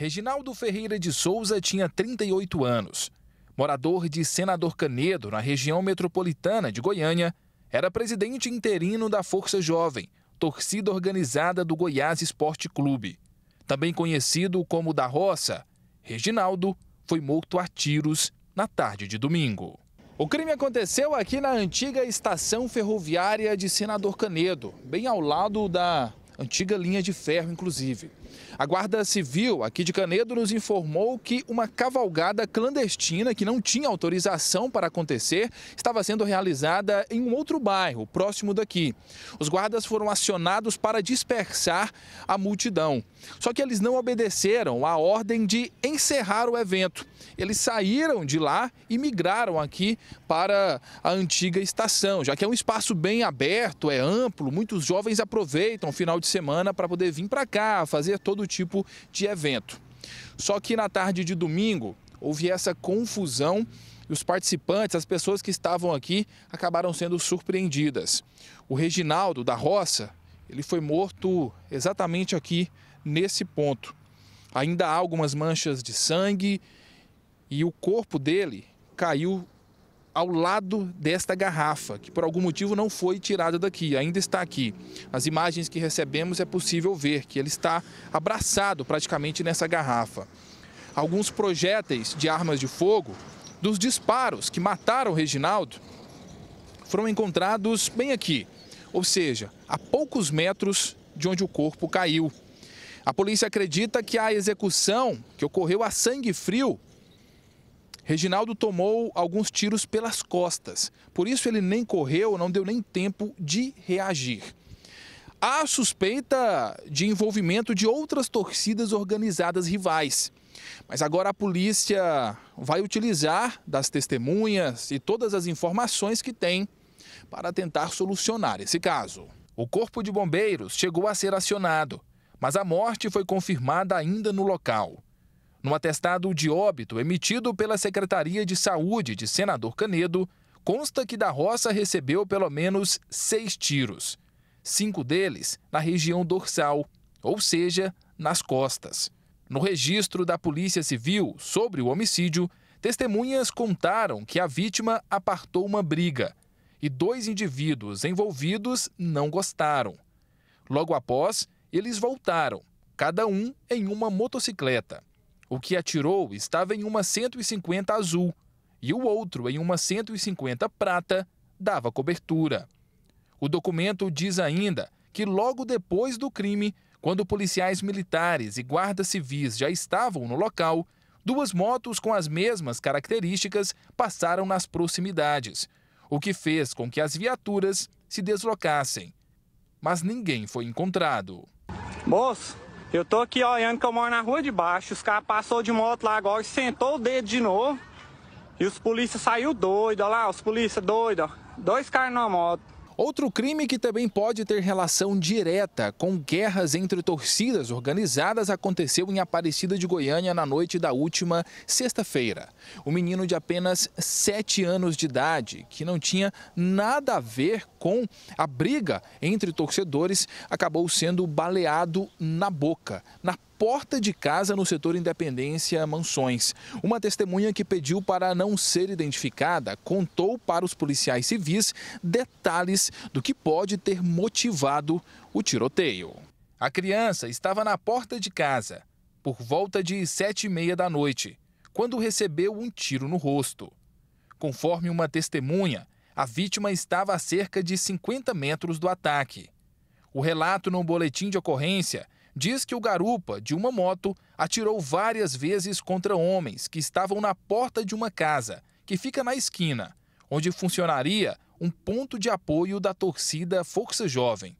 Reginaldo Ferreira de Souza tinha 38 anos. Morador de Senador Canedo, na região metropolitana de Goiânia, era presidente interino da Força Jovem, torcida organizada do Goiás Esporte Clube. Também conhecido como da Roça, Reginaldo foi morto a tiros na tarde de domingo. O crime aconteceu aqui na antiga estação ferroviária de Senador Canedo, bem ao lado da antiga linha de ferro, inclusive. A Guarda Civil aqui de Canedo nos informou que uma cavalgada clandestina que não tinha autorização para acontecer estava sendo realizada em um outro bairro, próximo daqui. Os guardas foram acionados para dispersar a multidão. Só que eles não obedeceram à ordem de encerrar o evento. Eles saíram de lá e migraram aqui para a antiga estação, já que é um espaço bem aberto, é amplo, muitos jovens aproveitam o final de semana para poder vir para cá, fazer todo tipo de evento. Só que na tarde de domingo houve essa confusão e os participantes, as pessoas que estavam aqui, acabaram sendo surpreendidas. O Reginaldo da Roça, ele foi morto exatamente aqui nesse ponto. Ainda há algumas manchas de sangue e o corpo dele caiu ao lado desta garrafa, que por algum motivo não foi tirada daqui, ainda está aqui. Nas imagens que recebemos é possível ver que ele está abraçado praticamente nessa garrafa. Alguns projéteis de armas de fogo dos disparos que mataram Reginaldo foram encontrados bem aqui, ou seja, a poucos metros de onde o corpo caiu. A polícia acredita que a execução, que ocorreu a sangue frio, Reginaldo tomou alguns tiros pelas costas, por isso ele nem correu, não deu nem tempo de reagir. Há suspeita de envolvimento de outras torcidas organizadas rivais. Mas agora a polícia vai utilizar das testemunhas e todas as informações que tem para tentar solucionar esse caso. O Corpo de Bombeiros chegou a ser acionado, mas a morte foi confirmada ainda no local no atestado de óbito emitido pela Secretaria de Saúde de Senador Canedo, consta que da roça recebeu pelo menos seis tiros, cinco deles na região dorsal, ou seja, nas costas. No registro da Polícia Civil sobre o homicídio, testemunhas contaram que a vítima apartou uma briga e dois indivíduos envolvidos não gostaram. Logo após, eles voltaram, cada um em uma motocicleta. O que atirou estava em uma 150 azul e o outro em uma 150 prata dava cobertura. O documento diz ainda que logo depois do crime, quando policiais militares e guardas civis já estavam no local, duas motos com as mesmas características passaram nas proximidades, o que fez com que as viaturas se deslocassem. Mas ninguém foi encontrado. Moço, eu tô aqui olhando que eu moro na rua de baixo. Os caras passou de moto lá agora, sentou o dedo de novo. E os polícia saiu doido, olha lá, os polícia doido, ó. Dois caras na moto. Outro crime que também pode ter relação direta com guerras entre torcidas organizadas aconteceu em Aparecida de Goiânia na noite da última sexta-feira. O menino de apenas 7 anos de idade, que não tinha nada a ver com a briga entre torcedores, acabou sendo baleado na boca, na porta de casa no setor Independência Mansões. Uma testemunha que pediu para não ser identificada contou para os policiais civis detalhes do que pode ter motivado o tiroteio. A criança estava na porta de casa por volta de sete e meia da noite, quando recebeu um tiro no rosto. Conforme uma testemunha, a vítima estava a cerca de 50 metros do ataque. O relato no boletim de ocorrência diz que o garupa de uma moto atirou várias vezes contra homens que estavam na porta de uma casa, que fica na esquina, onde funcionaria um ponto de apoio da torcida Força Jovem.